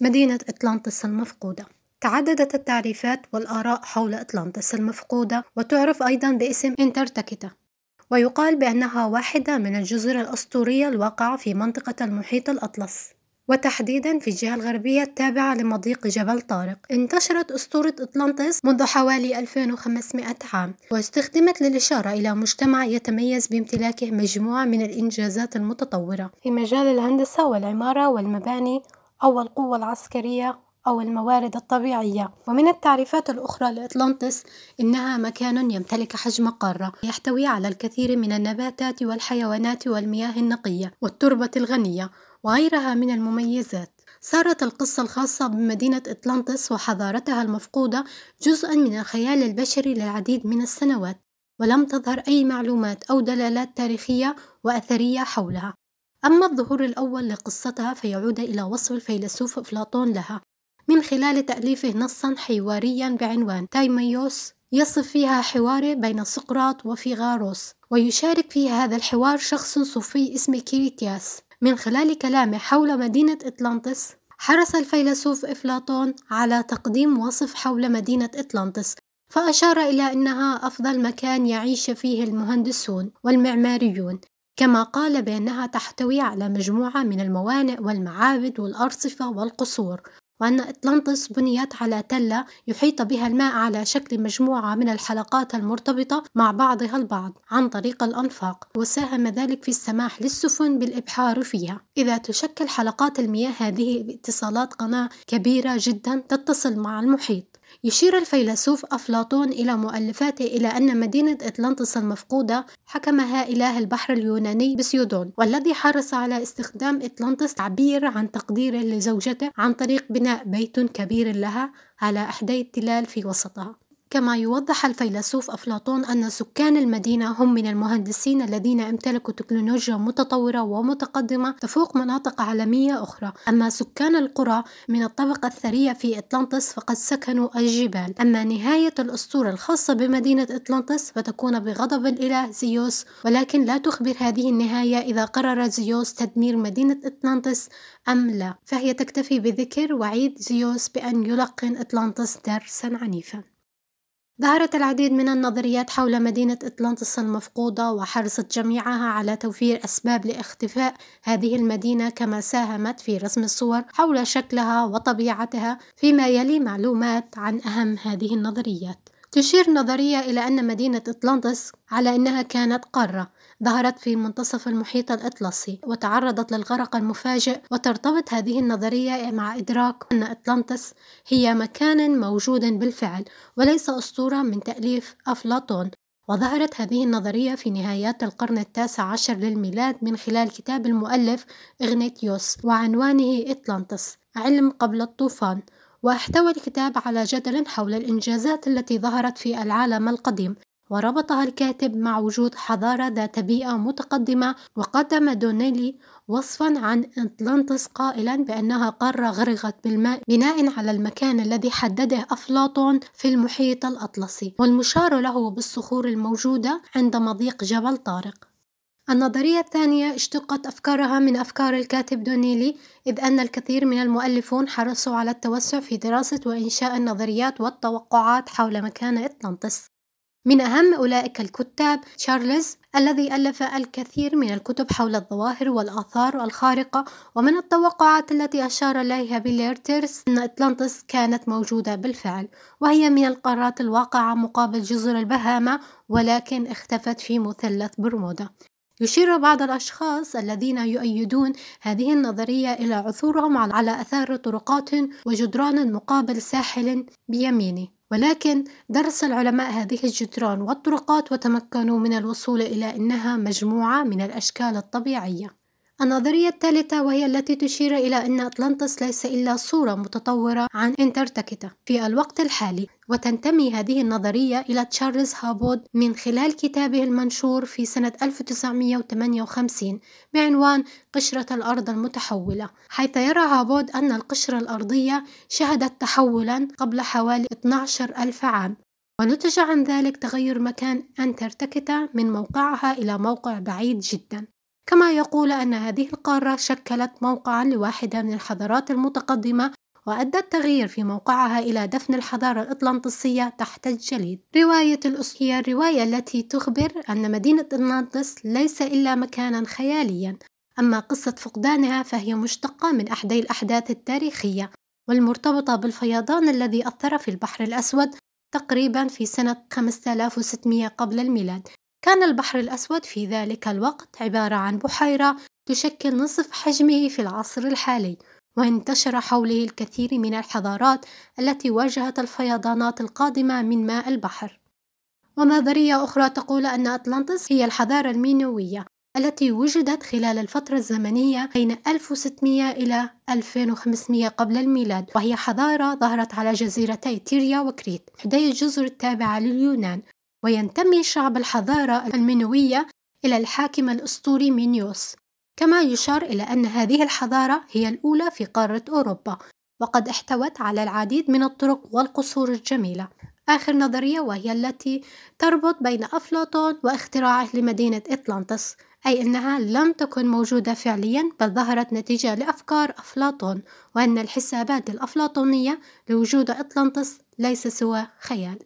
مدينة أطلانتس المفقودة تعددت التعريفات والآراء حول أطلانتس المفقودة وتعرف أيضا باسم انترتاكيتا ويقال بأنها واحدة من الجزر الأسطورية الواقعة في منطقة المحيط الأطلس وتحديدا في الجهة الغربية التابعة لمضيق جبل طارق انتشرت أسطورة أطلانتس منذ حوالي 2500 عام واستخدمت للإشارة إلى مجتمع يتميز بامتلاكه مجموعة من الإنجازات المتطورة في مجال الهندسة والعمارة والمباني أو القوة العسكرية أو الموارد الطبيعية ومن التعريفات الأخرى لأطلانتس إنها مكان يمتلك حجم قارة يحتوي على الكثير من النباتات والحيوانات والمياه النقية والتربة الغنية وغيرها من المميزات صارت القصة الخاصة بمدينة إطلانتس وحضارتها المفقودة جزءا من الخيال البشري للعديد من السنوات ولم تظهر أي معلومات أو دلالات تاريخية وأثرية حولها أما الظهور الأول لقصتها فيعود إلى وصف الفيلسوف أفلاطون لها من خلال تأليفه نصا حواريا بعنوان تايميوس يصف فيها حواره بين سقراط وفيغاروس ويشارك في هذا الحوار شخص صوفي اسمه كيريتياس من خلال كلامه حول مدينة إطلانتس حرص الفيلسوف إفلاطون على تقديم وصف حول مدينة إطلانتس فأشار إلى أنها أفضل مكان يعيش فيه المهندسون والمعماريون كما قال بأنها تحتوي على مجموعة من الموانئ والمعابد والأرصفة والقصور وأن أطلنطس بنيت على تلة يحيط بها الماء على شكل مجموعة من الحلقات المرتبطة مع بعضها البعض عن طريق الأنفاق وساهم ذلك في السماح للسفن بالإبحار فيها إذا تشكل حلقات المياه هذه باتصالات قناة كبيرة جدا تتصل مع المحيط يشير الفيلسوف أفلاطون إلى مؤلفاته إلى أن مدينة أتلانتس المفقودة حكمها إله البحر اليوناني بسيودون والذي حرص على استخدام أتلانتس تعبير عن تقديره لزوجته عن طريق بناء بيت كبير لها على إحدى التلال في وسطها كما يوضح الفيلسوف أفلاطون أن سكان المدينة هم من المهندسين الذين امتلكوا تكنولوجيا متطورة ومتقدمة تفوق مناطق عالمية أخرى أما سكان القرى من الطبقة الثرية في إطلانتس فقد سكنوا الجبال أما نهاية الأسطورة الخاصة بمدينة إطلانتس فتكون بغضب الإله زيوس ولكن لا تخبر هذه النهاية إذا قرر زيوس تدمير مدينة إطلانتس أم لا فهي تكتفي بذكر وعيد زيوس بأن يلقن إطلانتس درسا عنيفا ظهرت العديد من النظريات حول مدينة أطلانتس المفقودة وحرصت جميعها على توفير أسباب لاختفاء هذه المدينة كما ساهمت في رسم الصور حول شكلها وطبيعتها فيما يلي معلومات عن أهم هذه النظريات تشير نظرية إلى أن مدينة أطلانتس على أنها كانت قارة ظهرت في منتصف المحيط الأطلسي وتعرضت للغرق المفاجئ وترتبط هذه النظرية مع إدراك أن أطلانتس هي مكان موجود بالفعل وليس أسطورة من تأليف أفلاطون وظهرت هذه النظرية في نهايات القرن التاسع عشر للميلاد من خلال كتاب المؤلف إغنيتيوس وعنوانه إطلانتس علم قبل الطوفان واحتوى الكتاب على جدل حول الإنجازات التي ظهرت في العالم القديم وربطها الكاتب مع وجود حضارة ذات بيئة متقدمة وقدم دونيلي وصفا عن أطلانتس قائلا بأنها قارة غرقت بالماء بناء على المكان الذي حدده أفلاطون في المحيط الأطلسي والمشار له بالصخور الموجودة عند مضيق جبل طارق النظرية الثانية اشتقت أفكارها من أفكار الكاتب دونيلي إذ أن الكثير من المؤلفون حرصوا على التوسع في دراسة وإنشاء النظريات والتوقعات حول مكان أطلانتس من أهم أولئك الكتاب تشارلز الذي ألف الكثير من الكتب حول الظواهر والآثار الخارقة ومن التوقعات التي أشار إليها بيليرترس أن إطلنطس كانت موجودة بالفعل وهي من القارات الواقعة مقابل جزر البهامة ولكن اختفت في مثلث برمودا يشير بعض الأشخاص الذين يؤيدون هذه النظرية إلى عثورهم على أثار طرقات وجدران مقابل ساحل بيمينه ولكن درس العلماء هذه الجدران والطرقات وتمكنوا من الوصول إلى أنها مجموعة من الأشكال الطبيعية النظرية الثالثة وهي التي تشير إلى أن أطلانتس ليس إلا صورة متطورة عن انترتكتا في الوقت الحالي وتنتمي هذه النظرية إلى تشارلز هابود من خلال كتابه المنشور في سنة 1958 بعنوان قشرة الأرض المتحولة حيث يرى هابود أن القشرة الأرضية شهدت تحولا قبل حوالي 12 ألف عام ونتج عن ذلك تغير مكان انترتكتا من موقعها إلى موقع بعيد جدا كما يقول أن هذه القارة شكلت موقعا لواحدة من الحضارات المتقدمة وأدى التغيير في موقعها إلى دفن الحضارة الأطلنطسية تحت الجليد رواية الأس هي الرواية التي تخبر أن مدينة أطلنطس ليس إلا مكانا خياليا أما قصة فقدانها فهي مشتقة من أحدي الأحداث التاريخية والمرتبطة بالفيضان الذي أثر في البحر الأسود تقريبا في سنة 5600 قبل الميلاد كان البحر الأسود في ذلك الوقت عبارة عن بحيرة تشكل نصف حجمه في العصر الحالي وانتشر حوله الكثير من الحضارات التي واجهت الفيضانات القادمة من ماء البحر ونظرية أخرى تقول أن أطلانتس هي الحضارة المينوية التي وجدت خلال الفترة الزمنية بين 1600 إلى 2500 قبل الميلاد وهي حضارة ظهرت على جزيرتي تيريا وكريت إحدي الجزر التابعة لليونان وينتمي شعب الحضارة المينوية إلى الحاكم الأسطوري مينيوس كما يشار إلى أن هذه الحضارة هي الأولى في قارة أوروبا وقد احتوت على العديد من الطرق والقصور الجميلة آخر نظرية وهي التي تربط بين أفلاطون واختراعه لمدينة إطلانتس أي أنها لم تكن موجودة فعليا بل ظهرت نتيجة لأفكار أفلاطون وأن الحسابات الأفلاطونية لوجود إطلانتس ليس سوى خيال